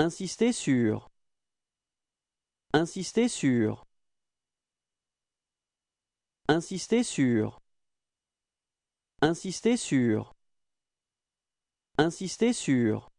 Insister sur. Insister sur. Insister sur. Insister sur. Insister sur.